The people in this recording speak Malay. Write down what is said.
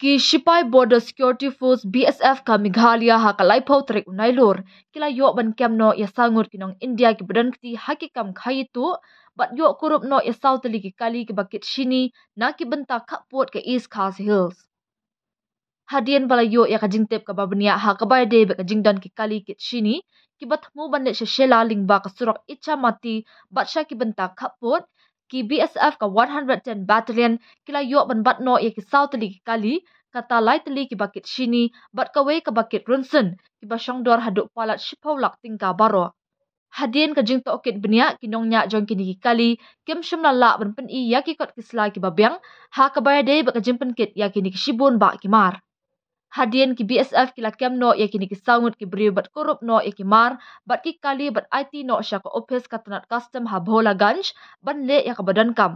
ki Shipai Border Security Force BSF ka Meghalaya ha ka laipho trek unai lor kila yo ban kem no ya sangur tinong India ki badan kti ki kam khai tu bat yo kurup no ya south ki kali ki bakit shini na ki benta ka port ka east khas hills hadian bala yo ya ka jingtep ka babniya ha ka bai de ba ka jingdan ki kali ki shini ki bat mu ban le shela lingba ka surak icha mati bat sha ki benta ka port ki BSF ka 110 battalion kila yo ban bat no ye south li kali kata light li ki bakit shini bat ka we ka bakit runsen ki ba shong dor haduk palat shipau lak tingka baro hadien ka jing to okit bnia ki nong nya jong ki ni kali kem shim la la ban pen i ya ki kisla ki ba ha ka ba de ba ka jing pen kit ya ki shibun ba ki mar hadian ki BSF ki lakem no ya kini ki saungut ki brio bat korup no ya ki mar bat ki kali bat IT no syako office katanat custom habola ganj ban le ya ka badan kam.